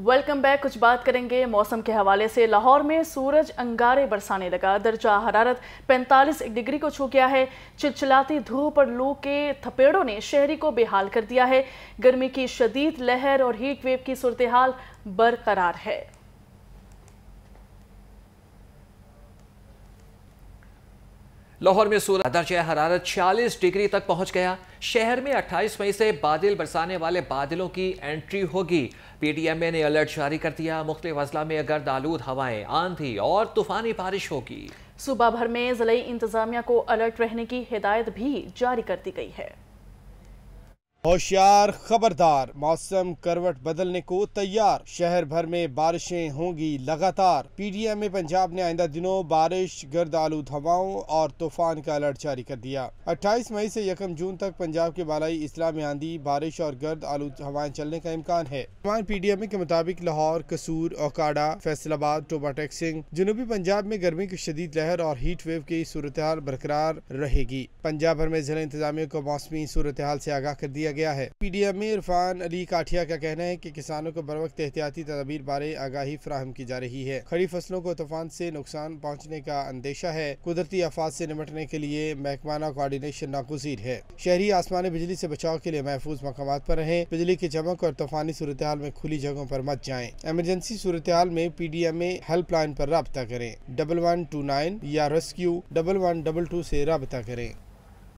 welcome back कुछ बात करेंगे मौसम के हवाले से लाहौर में सूरज अंगारे बरसाने लगा दर्जा हरारत 45 डिग्री को छू गया है चिलचिलाती धूप और लू के थपेड़ों ने शहरी को बेहाल कर दिया है गर्मी की शदीद लहर और हीट वेव की सूरत हाल बरकरार है लाहौर में सूरज दर्ज हरारत 40 डिग्री तक पहुंच गया शहर में 28 मई से बादल बरसाने वाले बादलों की एंट्री होगी पीडीएमए ने अलर्ट जारी कर दिया मुख्त अजला में गर्द आलूद हवाएं आंधी और तूफानी बारिश होगी सुबह भर में जिले इंतजामिया को अलर्ट रहने की हिदायत भी जारी कर दी गई है होशियार खबरदार मौसम करवट बदलने को तैयार शहर भर में बारिशें होंगी लगातार पीडीएम में पंजाब ने आइंदा दिनों बारिश गर्द आलू हवाओं और तूफान का अलर्ट जारी कर दिया 28 मई से यकम जून तक पंजाब के बालाई इसला में आंधी बारिश और गर्द आलू हवाएं चलने का इम्कान है मान पीडीएम के मुताबिक लाहौर कसूर ओकाडा फैसलाबाद टोबाटेक सिंह जनूबी पंजाब में गर्मी की शदीद लहर और हीट वेव की सूरत बरकरार रहेगी पंजाब भर में जिला इंतजामिया को मौसमी सूरत हाल ऐसी आगाह कर दिया किया गया है P D M Irfan Ali Kathia का कहना है की किसानों को बर वक्त एहतियाती तदाबीर बारे आगाही फ्राहम की जा रही है खरीफ फसलों को तूफान से नुकसान पहुँचने का अंदेशा है कुदरती आफात से निपटने के लिए महकमाना कोआर्डिनेशन नागजीर है शहरी आसमानी बिजली ऐसी बचाव के लिए महफूज मकाम आरोप रहे बिजली की चमक और तूफानी सूरत में खुली जगहों आरोप मत जाए एमरजेंसी सूरत में P D M A helpline आरोप रबता करें डबल वन टू नाइन या rescue double one double two ऐसी रबता करें